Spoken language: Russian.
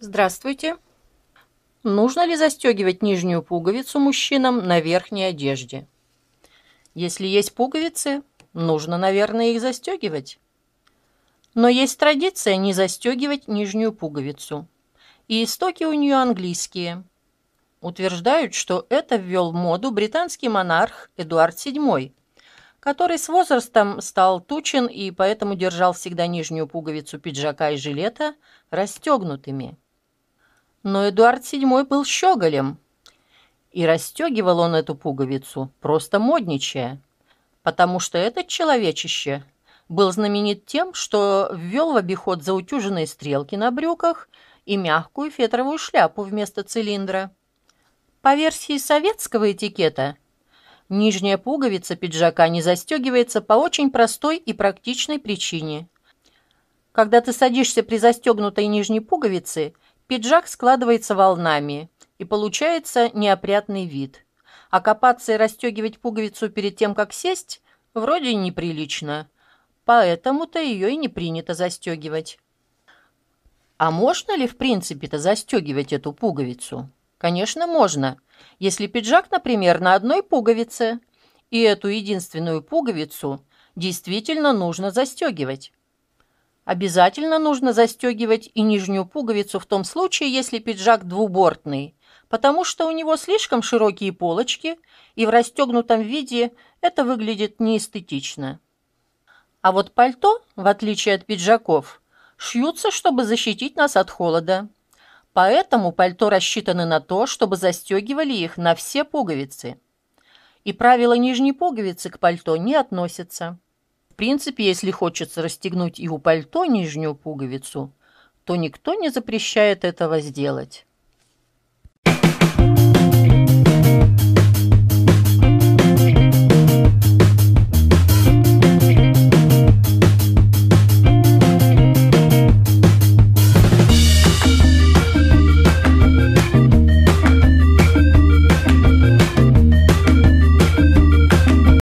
Здравствуйте. Нужно ли застегивать нижнюю пуговицу мужчинам на верхней одежде? Если есть пуговицы, нужно, наверное, их застегивать. Но есть традиция не застегивать нижнюю пуговицу. И истоки у нее английские. Утверждают, что это ввел в моду британский монарх Эдуард VII, который с возрастом стал тучен и поэтому держал всегда нижнюю пуговицу пиджака и жилета расстегнутыми но Эдуард VII был щеголем. И расстегивал он эту пуговицу, просто модничая, потому что этот человечище был знаменит тем, что ввел в обиход заутюженные стрелки на брюках и мягкую фетровую шляпу вместо цилиндра. По версии советского этикета, нижняя пуговица пиджака не застегивается по очень простой и практичной причине. Когда ты садишься при застегнутой нижней пуговице – Пиджак складывается волнами, и получается неопрятный вид. А копаться и расстегивать пуговицу перед тем, как сесть, вроде неприлично. Поэтому-то ее и не принято застегивать. А можно ли в принципе-то застегивать эту пуговицу? Конечно, можно. Если пиджак, например, на одной пуговице, и эту единственную пуговицу действительно нужно застегивать. Обязательно нужно застегивать и нижнюю пуговицу в том случае, если пиджак двубортный, потому что у него слишком широкие полочки, и в расстегнутом виде это выглядит неэстетично. А вот пальто, в отличие от пиджаков, шьются, чтобы защитить нас от холода. Поэтому пальто рассчитаны на то, чтобы застегивали их на все пуговицы. И правило нижней пуговицы к пальто не относится принципе, если хочется расстегнуть его пальто нижнюю пуговицу, то никто не запрещает этого сделать.